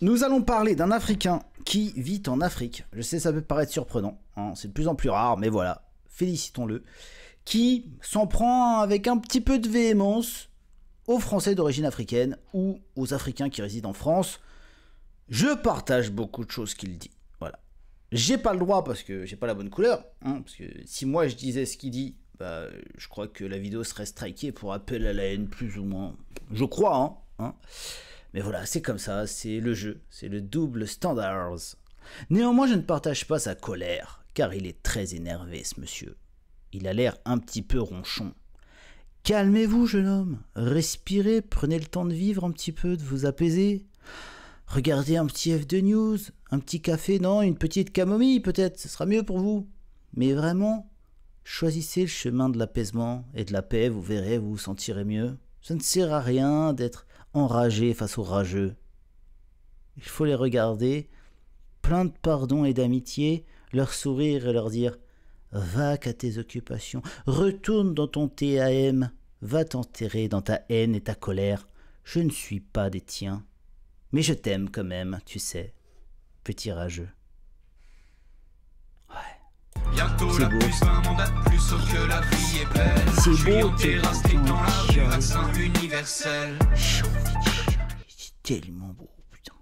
Nous allons parler d'un Africain qui vit en Afrique. Je sais, ça peut paraître surprenant, hein, c'est de plus en plus rare, mais voilà, félicitons-le. Qui s'en prend avec un petit peu de véhémence aux Français d'origine africaine ou aux Africains qui résident en France. Je partage beaucoup de choses qu'il dit. Voilà. J'ai pas le droit parce que j'ai pas la bonne couleur. Hein, parce que si moi je disais ce qu'il dit, bah, je crois que la vidéo serait strikée pour appel à la haine, plus ou moins. Je crois, hein. hein. Mais voilà, c'est comme ça, c'est le jeu, c'est le double standards. Néanmoins, je ne partage pas sa colère, car il est très énervé, ce monsieur. Il a l'air un petit peu ronchon. Calmez-vous, jeune homme, respirez, prenez le temps de vivre un petit peu, de vous apaiser. Regardez un petit F2 News, un petit café, non, une petite camomille peut-être, ce sera mieux pour vous. Mais vraiment, choisissez le chemin de l'apaisement et de la paix, vous verrez, vous vous sentirez mieux. Ça ne sert à rien d'être Enragé face au rageux. Il faut les regarder, plein de pardon et d'amitié, leur sourire et leur dire Va qu'à tes occupations, retourne dans ton TAM, va t'enterrer dans ta haine et ta colère. Je ne suis pas des tiens, mais je t'aime quand même, tu sais, petit rageux. Bientôt plus plus, sauf que la vie est belle. C'est Tellement beau, putain.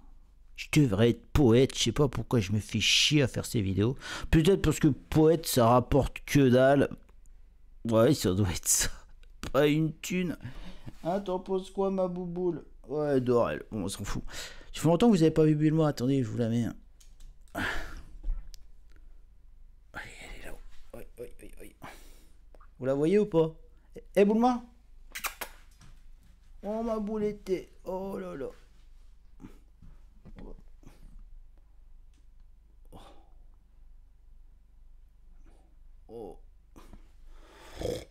Je devrais être poète, je sais pas pourquoi je me fais chier à faire ces vidéos. Peut-être parce que poète ça rapporte que dalle. Ouais, ça doit être ça. Pas une thune. Hein, t'en penses quoi, ma bouboule Ouais, Dorel, on s'en fout. Ça fais longtemps que vous avez pas vu le moi attendez, je vous la mets. Hein. Vous la voyez ou pas Eh, eh boulement Oh, ma boulette. Oh là là Oh,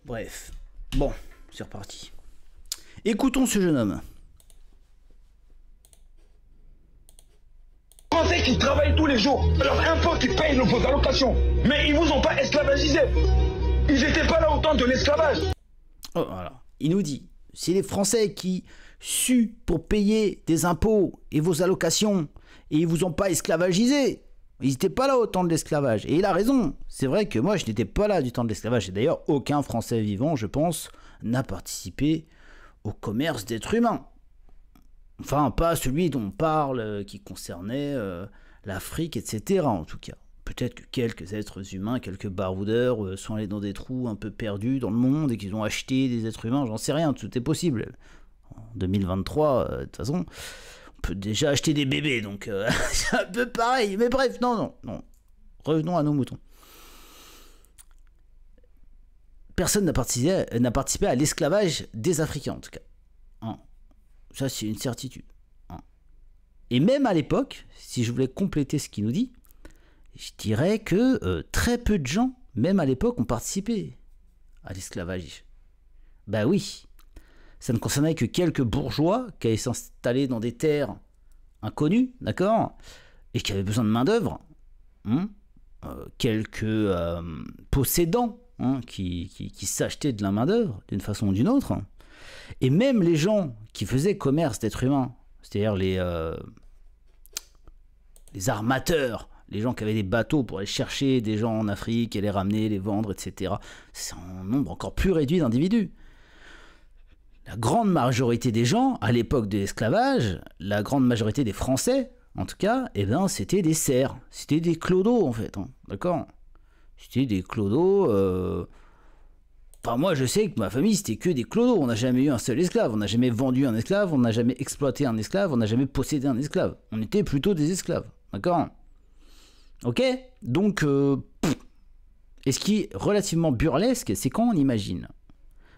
Bref. Bon, c'est reparti. Écoutons ce jeune homme. Pensez qu'ils travaillent tous les jours. un peu qui paye nos allocations. Mais ils vous ont pas esclavagisé ils n'étaient pas là au temps de l'esclavage. Oh, voilà. Il nous dit, c'est les Français qui suent pour payer des impôts et vos allocations, et ils vous ont pas esclavagisé. Ils n'étaient pas là au temps de l'esclavage. Et il a raison. C'est vrai que moi, je n'étais pas là du temps de l'esclavage. Et d'ailleurs, aucun Français vivant, je pense, n'a participé au commerce d'êtres humains. Enfin, pas celui dont on parle, euh, qui concernait euh, l'Afrique, etc. En tout cas peut-être que quelques êtres humains, quelques baroudeurs euh, sont allés dans des trous un peu perdus dans le monde et qu'ils ont acheté des êtres humains, j'en sais rien, tout est possible. En 2023, euh, de toute façon, on peut déjà acheter des bébés, donc euh, c'est un peu pareil. Mais bref, non, non, non. Revenons à nos moutons. Personne n'a participé, participé, à l'esclavage des Africains, en tout cas. Ça, c'est une certitude. Et même à l'époque, si je voulais compléter ce qu'il nous dit, je dirais que euh, très peu de gens, même à l'époque, ont participé à l'esclavage. Ben oui, ça ne concernait que quelques bourgeois qui allaient s'installer dans des terres inconnues, d'accord Et qui avaient besoin de main-d'œuvre. Hein, euh, quelques euh, possédants hein, qui, s'achetaient de la main-d'œuvre d'une façon ou d'une autre. Et même les gens qui faisaient commerce d'êtres humains, c'est-à-dire les, les armateurs, les gens qui avaient des bateaux pour aller chercher des gens en Afrique et les ramener, les vendre, etc. C'est un nombre encore plus réduit d'individus. La grande majorité des gens, à l'époque de l'esclavage, la grande majorité des Français, en tout cas, eh ben, c'était des serfs, c'était des clodos en fait, hein. d'accord C'était des clodos. Euh, enfin, moi, je sais que ma famille, c'était que des clodos. On n'a jamais eu un seul esclave. On n'a jamais vendu un esclave. On n'a jamais exploité un esclave. On n'a jamais possédé un esclave. On était plutôt des esclaves. D'accord Ok Donc, euh, et ce qui est relativement burlesque, c'est quand on imagine.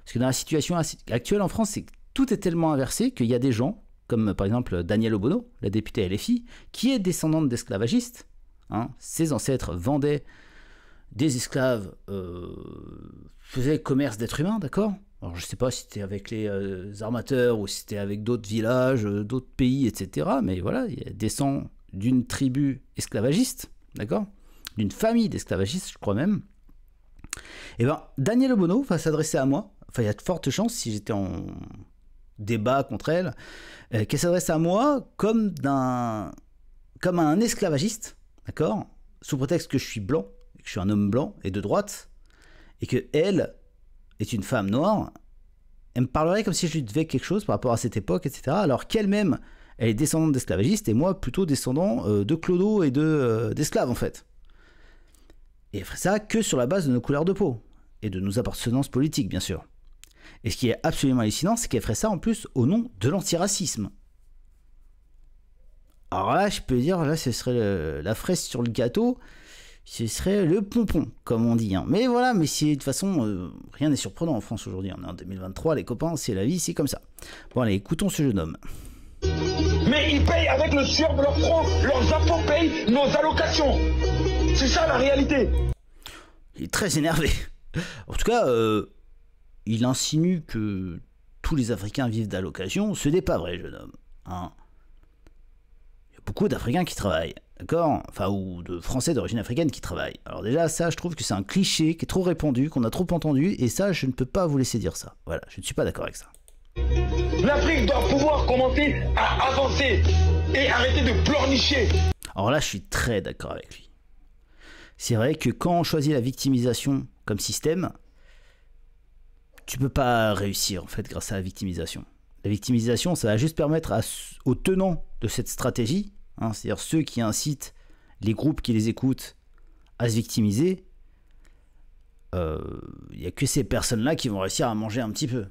Parce que dans la situation actuelle en France, c'est tout est tellement inversé qu'il y a des gens, comme par exemple Daniel Obono, la députée LFI, qui est descendante d'esclavagistes. Hein. Ses ancêtres vendaient des esclaves, euh, faisaient commerce d'êtres humains, d'accord alors, je sais pas si c'était avec les euh, armateurs ou si c'était avec d'autres villages, d'autres pays, etc. Mais voilà, il descend d'une tribu esclavagiste d'accord D'une famille d'esclavagistes, je crois même. Et eh ben, Daniel Obono va s'adresser à moi. Enfin, il y a de fortes chances, si j'étais en débat contre elle, euh, qu'elle s'adresse à moi comme d'un comme un esclavagiste, d'accord Sous prétexte que je suis blanc, que je suis un homme blanc et de droite, et que elle est une femme noire, elle me parlerait comme si je lui devais quelque chose par rapport à cette époque, etc. Alors qu'elle-même elle est descendante d'esclavagistes et moi plutôt descendant euh, de clodo et de euh, d'esclaves en fait. Et elle ferait ça que sur la base de nos couleurs de peau et de nos appartenances politiques bien sûr. Et ce qui est absolument hallucinant, c'est qu'elle ferait ça en plus au nom de l'antiracisme. Alors là, je peux dire, là, ce serait la fraise sur le gâteau, ce serait le pompon, comme on dit. Hein. Mais voilà, mais c'est de toute façon, euh, rien n'est surprenant en France aujourd'hui. On est en 2023, les copains, c'est la vie, c'est comme ça. Bon allez, écoutons ce jeune homme. Mais ils payent avec le sueur de leur front, leurs impôts payent nos allocations. C'est ça la réalité. Il est très énervé. En tout cas, euh, il insinue que tous les Africains vivent d'allocations. Ce n'est pas vrai, jeune homme. Hein. il y a beaucoup d'Africains qui travaillent, d'accord Enfin, ou de Français d'origine africaine qui travaillent. Alors déjà, ça, je trouve que c'est un cliché qui est trop répandu, qu'on a trop entendu, et ça, je ne peux pas vous laisser dire ça. Voilà, je ne suis pas d'accord avec ça. L'Afrique doit pouvoir commencer à avancer et arrêter de pleurnicher. Alors là, je suis très d'accord avec lui. C'est vrai que quand on choisit la victimisation comme système, tu peux pas réussir en fait grâce à la victimisation. La victimisation, ça va juste permettre aux tenants de cette stratégie, hein, c'est-à-dire ceux qui incitent les groupes qui les écoutent à se victimiser, euh, il y a que ces personnes-là qui vont réussir à manger un petit peu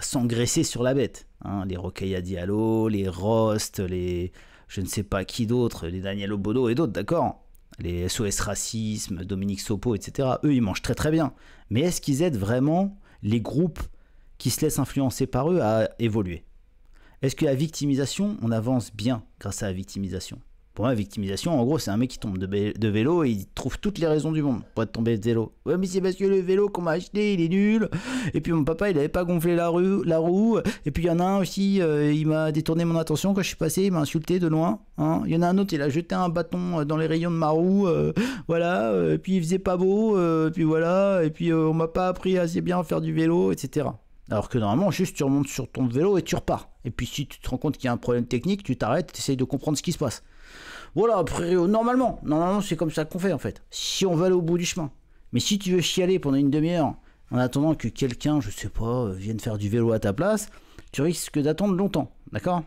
s'engraisser sur la bête. Hein, les à Diallo, les Rost, les je ne sais pas qui d'autre, les Daniel Obodo et d'autres, d'accord Les SOS Racisme, Dominique Sopo, etc. Eux, ils mangent très très bien. Mais est-ce qu'ils aident vraiment les groupes qui se laissent influencer par eux à évoluer Est-ce que la victimisation, on avance bien grâce à la victimisation pour moi, victimisation, en gros, c'est un mec qui tombe de, vélo et il trouve toutes les raisons du monde pour être tombé de vélo. Ouais, mais c'est parce que le vélo qu'on m'a acheté, il est nul. Et puis mon papa, il n'avait pas gonflé la, la roue. Et puis il y en a un aussi, euh, il m'a détourné mon attention quand je suis passé, il m'a insulté de loin. Hein. Il y en a un autre, il a jeté un bâton euh, dans les rayons de ma roue. Euh, voilà. Et puis il faisait pas beau. et puis voilà. Et puis on m'a pas appris assez bien à faire du vélo, etc. Alors que normalement, juste tu remontes sur ton vélo et tu repars. Et puis si tu te rends compte qu'il y a un problème technique, tu t'arrêtes, tu essayes de comprendre ce qui se passe. Voilà, après, euh, normalement, normalement c'est comme ça qu'on fait en fait. Si on veut aller au bout du chemin. Mais si tu veux chialer pendant une demi-heure en attendant que quelqu'un, je sais pas, euh, vienne faire du vélo à ta place, tu risques d'attendre longtemps, d'accord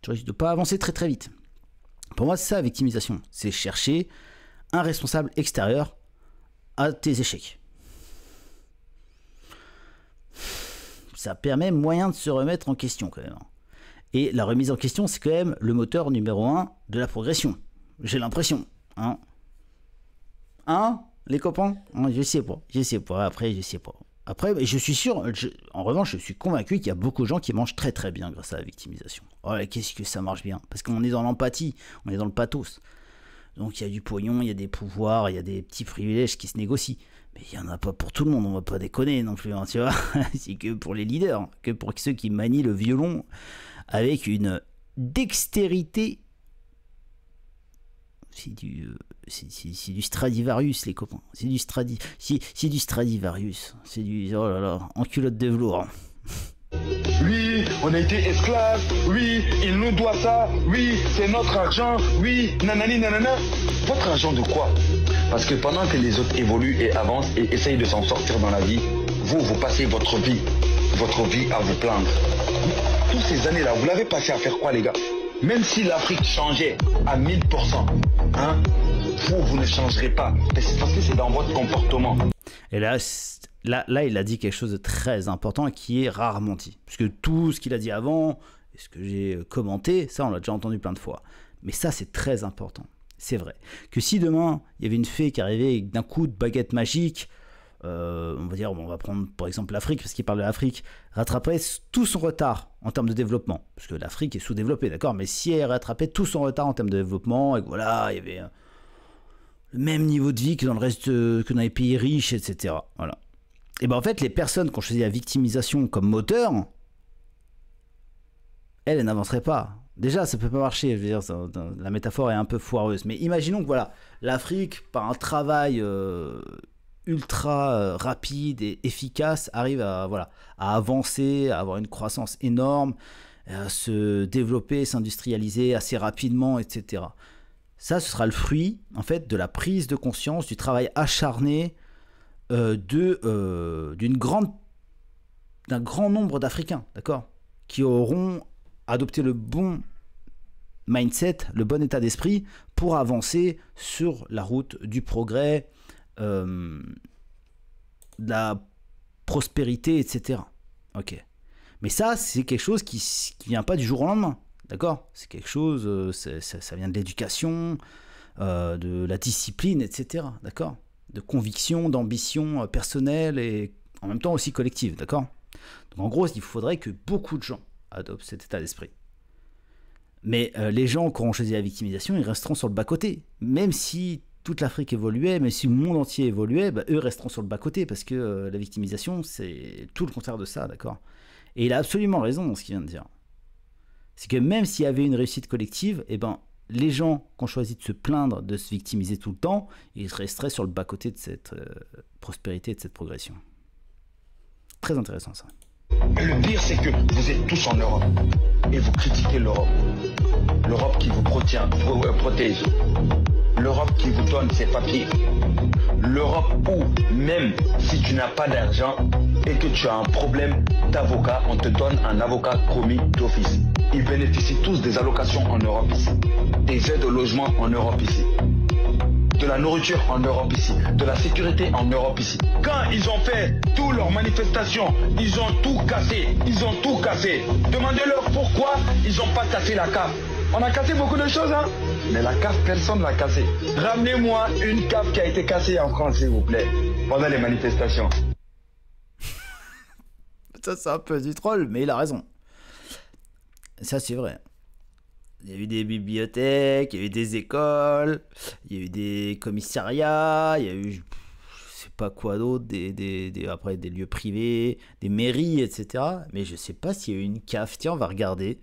Tu risques de pas avancer très très vite. Pour moi, c'est ça, victimisation. C'est chercher un responsable extérieur à tes échecs. ça permet moyen de se remettre en question quand même. Hein. Et la remise en question, c'est quand même le moteur numéro un de la progression. J'ai l'impression. Hein, hein les copains hein, Je sais pas, je sais pas, après je sais pas. Après, je suis sûr, en revanche, je suis convaincu qu'il y a beaucoup de gens qui mangent très très bien grâce à la victimisation. Oh qu'est-ce que ça marche bien Parce qu'on est dans l'empathie, on est dans le pathos. Donc il y a du pognon, il y a des pouvoirs, il y a des petits privilèges qui se négocient mais il n'y en a pas pour tout le monde, on va pas déconner non plus, hein, tu vois. C'est que pour les leaders, que pour ceux qui manient le violon avec une dextérité. C'est du, euh, c'est, du Stradivarius, les copains. C'est du, c'est, du Stradivarius. C'est du. Oh là là, en culotte de velours. Hein. Oui, on a été esclaves. Oui, il nous doit ça. Oui, c'est notre argent. Oui, nanani nanana. Votre argent de quoi parce que pendant que les autres évoluent et avancent et essayent de s'en sortir dans la vie, vous, vous passez votre vie, votre vie à vous plaindre. Toutes ces années-là, vous l'avez passé à faire quoi, les gars Même si l'Afrique changeait à 1000%, hein, vous, vous ne changerez pas. Parce que c'est dans votre comportement. Et là, là, là, il a dit quelque chose de très important qui est rarement dit. Puisque tout ce qu'il a dit avant, ce que j'ai euh, commenté, ça, on l'a déjà entendu plein de fois. Mais ça, c'est très important c'est vrai. Que si demain, il y avait une fée qui arrivait d'un coup de baguette magique, euh, on va dire, on va prendre par exemple l'Afrique, parce qu'il parle de l'Afrique, rattraperait tout son retard en termes de développement. Parce que l'Afrique est sous-développée, d'accord, mais si elle rattrapait tout son retard en termes de développement, et voilà, il y avait euh, le même niveau de vie que dans le reste, euh, que dans les pays riches, etc. Voilà. Et ben en fait, les personnes qui ont choisi la victimisation comme moteur, elles, elles n'avanceraient pas. Déjà, ça peut pas marcher. Je veux dire, la métaphore est un peu foireuse. Mais imaginons que voilà, l'Afrique, par un travail euh, ultra euh, rapide et efficace, arrive à voilà, à avancer, à avoir une croissance énorme, à se développer, s'industrialiser assez rapidement, etc. Ça, ce sera le fruit, en fait, de la prise de conscience, du travail acharné euh, de d'une grande d'un grand nombre d'Africains, d'accord, qui auront adopter le bon mindset, le bon état d'esprit pour avancer sur la route du progrès, euh, de la prospérité, etc. Ok. Mais ça, c'est quelque chose qui, ne vient pas du jour au lendemain. D'accord C'est quelque chose, euh, ça, vient de l'éducation, euh, de la discipline, etc. D'accord De conviction, d'ambition personnelle et en même temps aussi collective. D'accord en gros, il faudrait que beaucoup de gens adoptent cet état d'esprit. Mais euh, les gens qui auront choisi la victimisation, ils resteront sur le bas-côté. Même si toute l'Afrique évoluait, même si le monde entier évoluait, bah, eux resteront sur le bas-côté parce que euh, la victimisation, c'est tout le contraire de ça, d'accord Et il a absolument raison dans ce qu'il vient de dire. C'est que même s'il y avait une réussite collective, eh ben, les gens qui ont choisi de se plaindre, de se victimiser tout le temps, ils resteraient sur le bas-côté de cette euh, prospérité de cette progression. Très intéressant ça le pire, c'est que vous êtes tous en Europe et vous critiquez l'Europe. L'Europe qui vous protient, euh, protège. L'Europe qui vous donne ses papiers. L'Europe où, même si tu n'as pas d'argent et que tu as un problème d'avocat, on te donne un avocat promis d'office. Ils bénéficient tous des allocations en Europe ici. Des aides au logement en Europe ici de la nourriture en Europe ici, de la sécurité en Europe ici. Quand ils ont fait toutes leurs manifestations, ils ont tout cassé, ils ont tout cassé. Demandez-leur pourquoi ils n'ont pas cassé la cave. On a cassé beaucoup de choses, hein Mais la cave, personne ne l'a cassée. Ramenez-moi une cave qui a été cassée en France, s'il vous plaît, pendant les manifestations. Ça, c'est un peu du troll, mais il a raison. Ça, c'est vrai. Il y a eu des bibliothèques, il y a eu des écoles, il y a eu des commissariats, il y a eu je sais pas quoi d'autre, des, après des lieux privés, des mairies, etc. Mais je sais pas s'il y a eu une cave. Tiens, on va regarder.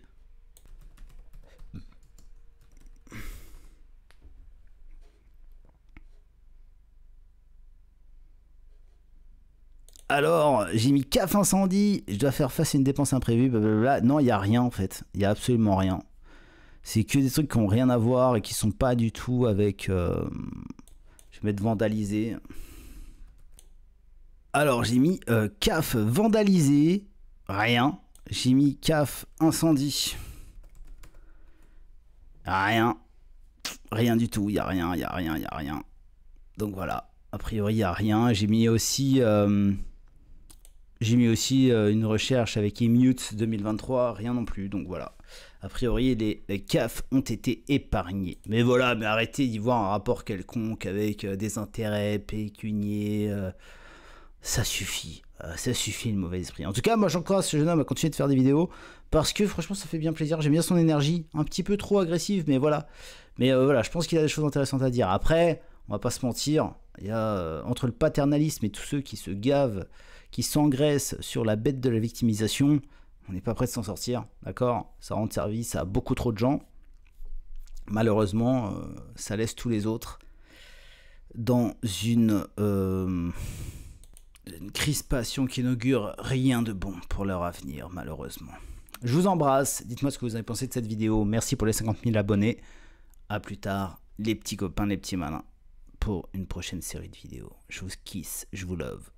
Alors, j'ai mis CAF incendie, je dois faire face à une dépense imprévue, blablabla. Non, il n'y a rien en fait. Il n'y a absolument rien c'est que des trucs qui ont rien à voir et qui sont pas du tout avec. Euh, je vais mettre vandalisé. Alors j'ai mis euh, CAF vandalisé, rien. J'ai mis CAF incendie, rien. Rien du tout, il n'y a rien, il n'y a rien, il n'y a rien. Donc voilà, a priori il n'y a rien. J'ai mis aussi, euh, j'ai mis aussi une recherche avec Emute 2023, rien non plus, donc voilà. A priori, les, CAF ont été épargnés. Mais voilà, mais arrêtez d'y voir un rapport quelconque avec euh, des intérêts pécuniers. Euh, ça suffit. Euh, ça suffit le mauvais esprit. En tout cas, moi j'encourage ce jeune homme à continuer de faire des vidéos parce que franchement ça fait bien plaisir. J'aime bien son énergie, un petit peu trop agressive, mais voilà. Mais voilà, je pense qu'il a des choses intéressantes à dire. Après, on va pas se mentir, il y a entre le paternalisme et tous ceux qui se gavent, qui s'engraissent sur la bête de la victimisation, on n'est pas prêt de s'en sortir, d'accord Ça rend service à beaucoup trop de gens. Malheureusement, euh, ça laisse tous les autres dans une, euh, une crispation qui n'augure rien de bon pour leur avenir, malheureusement. Je vous embrasse, dites-moi ce que vous avez pensé de cette vidéo. Merci pour les 50 000 abonnés. A plus tard, les petits copains, les petits malins, pour une prochaine série de vidéos. Je vous kiss, je vous love.